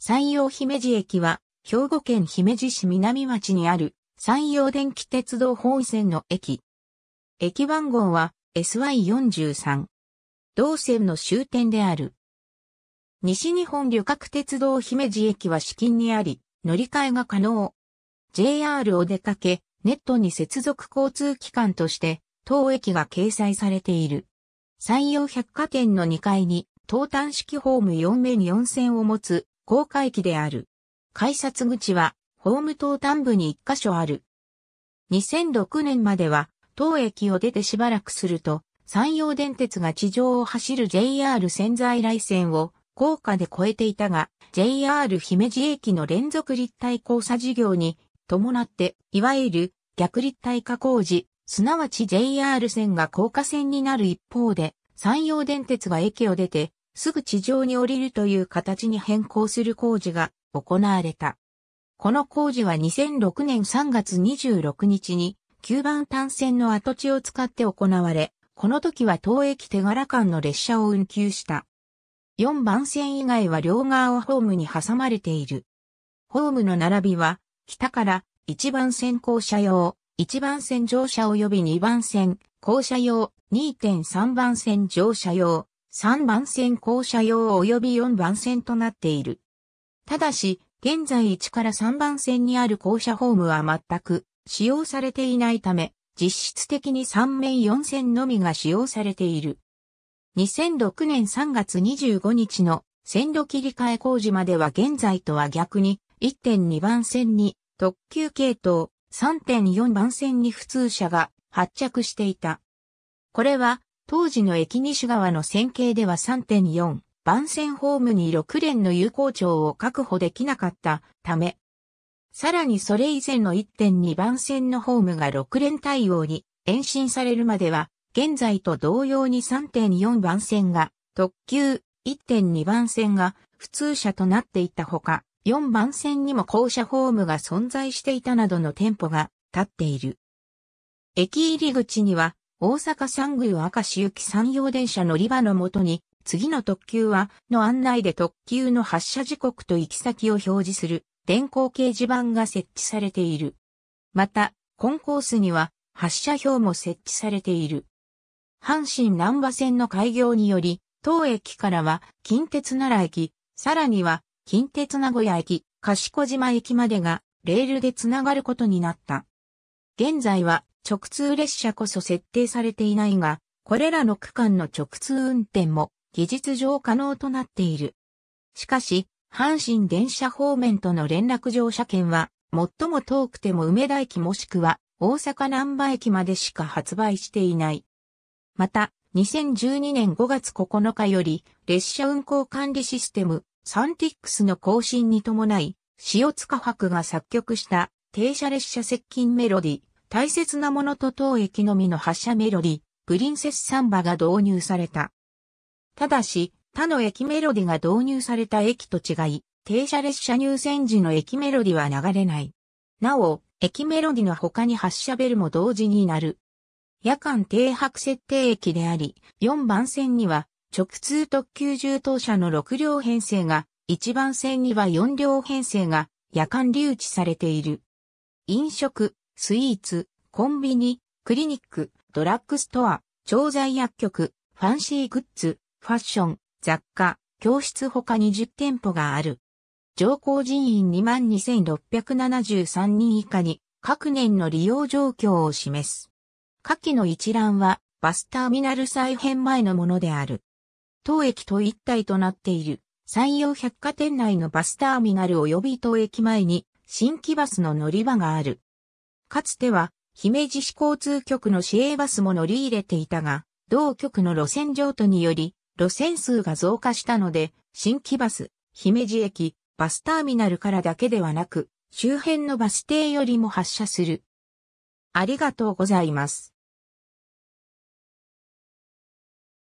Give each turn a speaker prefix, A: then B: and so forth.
A: 山陽姫路駅は、兵庫県姫路市南町にある山陽電気鉄道本線の駅。駅番号は SY43。同線の終点である。西日本旅客鉄道姫路駅は至近にあり、乗り換えが可能。JR を出かけ、ネットに接続交通機関として、当駅が掲載されている。山陽百貨店の2階に、東端式ホーム4面4線を持つ高架駅である。改札口は、ホーム島端部に一箇所ある。2006年までは、当駅を出てしばらくすると、山陽電鉄が地上を走る JR 潜在来線を高架で越えていたが、JR 姫路駅の連続立体交差事業に伴って、いわゆる逆立体化工事、すなわち JR 線が高架線になる一方で、山陽電鉄が駅を出てすぐ地上に降りるという形に変更する工事が行われた。この工事は2006年3月26日に9番単線の跡地を使って行われ、この時は東駅手柄間の列車を運休した。4番線以外は両側をホームに挟まれている。ホームの並びは、北から1番線降車用、1番線乗車及び2番線降車用、2.3番線乗車用、3番線校舎用及び4番線となっている。ただし、現在1から3番線にある校舎ホームは全く使用されていないため、実質的に3面4線のみが使用されている。2006年3月25日の線路切り替え工事までは現在とは逆に1.2番線に特急系統3.4番線に普通車が発着していた。これは当時の駅西側の線形では3.4番線ホームに6連の有効長を確保できなかったため、さらにそれ以前の1.2番線のホームが6連対応に延伸されるまでは、現在と同様に3.4番線が特急、1.2番線が普通車となっていたほか、4番線にも校舎ホームが存在していたなどの店舗が立っている。駅入り口には大阪三宮明石行き山陽電車乗り場のもとに、次の特急は、の案内で特急の発車時刻と行き先を表示する、電光掲示板が設置されている。また、コンコースには、発車表も設置されている。阪神南波線の開業により、当駅からは、近鉄奈良駅、さらには、近鉄名古屋駅、賢島駅までが、レールでつながることになった。現在は、直通列車こそ設定されていないが、これらの区間の直通運転も技術上可能となっている。しかし、阪神電車方面との連絡乗車券は、最も遠くても梅田駅もしくは大阪南波駅までしか発売していない。また、2012年5月9日より、列車運行管理システム、サンティックスの更新に伴い、塩塚博が作曲した停車列車接近メロディ、大切なものと当駅のみの発車メロディ、プリンセスサンバが導入された。ただし、他の駅メロディが導入された駅と違い、停車列車入線時の駅メロディは流れない。なお、駅メロディの他に発車ベルも同時になる。夜間停泊設定駅であり、4番線には直通特急重当車の6両編成が、1番線には4両編成が夜間留置されている。飲食、スイーツ、コンビニ、クリニック、ドラッグストア、調剤薬局、ファンシーグッズ、ファッション、雑貨、教室他20店舗がある。乗降人員22,673人以下に各年の利用状況を示す。下記の一覧はバスターミナル再編前のものである。当駅と一体となっている山陽百貨店内のバスターミナル及び当駅前に新規バスの乗り場がある。かつては、姫路市交通局の市営バスも乗り入れていたが、同局の路線譲渡により、路線数が増加したので、新規バス、姫路駅、バスターミナルからだけではなく、周辺のバス停よりも発車する。ありがとうございます。